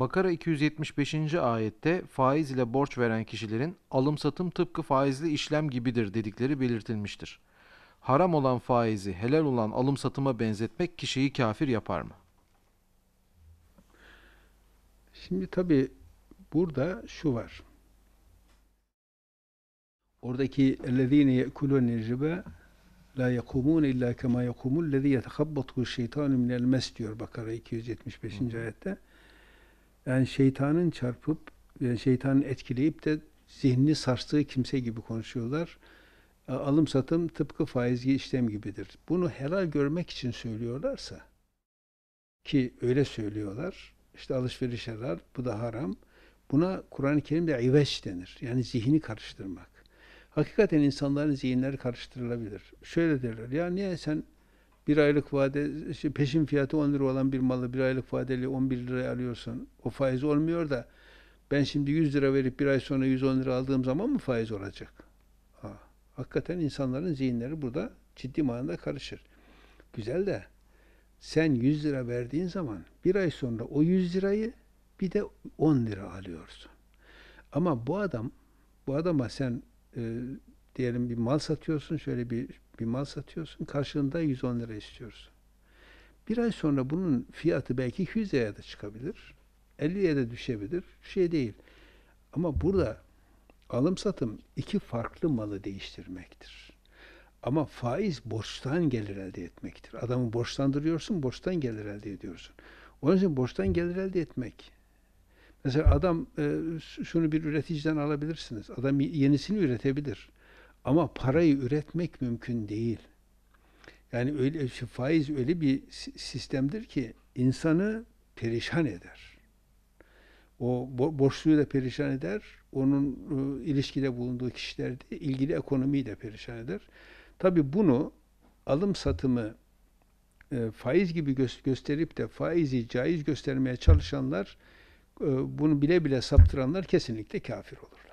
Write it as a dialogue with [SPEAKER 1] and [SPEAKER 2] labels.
[SPEAKER 1] Bakara 275. ayette faiz ile borç veren kişilerin alım satım tıpkı faizli işlem gibidir dedikleri belirtilmiştir. Haram olan faizi helal olan alım satıma benzetmek kişiyi kafir yapar mı?
[SPEAKER 2] Şimdi tabi burada şu var. Oradaki اَلَّذ۪ينَ يَأْكُلُونَ الرِّبَا لَا يَقُومُونَ illa كَمَا يَقُومُ الَّذ۪ي يَتَخَبَّطُهُ الشَّيْطَانُ مِنَ mes diyor Bakara 275. ayette yani şeytanın çarpıp, yani şeytanın etkileyip de zihnini sarstığı kimse gibi konuşuyorlar. Alım satım tıpkı faizli işlem gibidir. Bunu helal görmek için söylüyorlarsa ki öyle söylüyorlar. İşte alışveriş helal, bu da haram. Buna Kur'an-ı Kerim'de iveç denir. Yani zihni karıştırmak. Hakikaten insanların zihinleri karıştırılabilir. Şöyle derler, ya niye sen bir aylık vade işte peşin fiyatı 10 lira olan bir malı bir aylık vadeli 11 liraya alıyorsun. O faiz olmuyor da ben şimdi 100 lira verip bir ay sonra 110 lira aldığım zaman mı faiz olacak? Ha. Hakikaten insanların zihinleri burada ciddi manada karışır. Güzel de sen 100 lira verdiğin zaman bir ay sonra o 100 lirayı bir de 10 lira alıyorsun. Ama bu adam bu adama sen e, diyelim bir mal satıyorsun, şöyle bir, bir mal satıyorsun, karşılığında 110 lira istiyorsun. Bir ay sonra bunun fiyatı belki 200 liraya da çıkabilir. 50'ye de düşebilir. Şey değil. Ama burada alım satım iki farklı malı değiştirmektir. Ama faiz borçtan gelir elde etmektir. Adamı borçlandırıyorsun, borçtan gelir elde ediyorsun. Onun için borçtan gelir elde etmek. Mesela adam e, şunu bir üreticiden alabilirsiniz. Adam yenisini üretebilir. Ama parayı üretmek mümkün değil. Yani öyle şu faiz öyle bir sistemdir ki insanı perişan eder. O borçluyu da perişan eder, onun e, ilişkide bulunduğu kişiler ilgili ekonomiyi de perişan eder. Tabii bunu alım satımı e, faiz gibi gö gösterip de faizi caiz göstermeye çalışanlar, e, bunu bile bile saptıranlar kesinlikle kafir olurlar.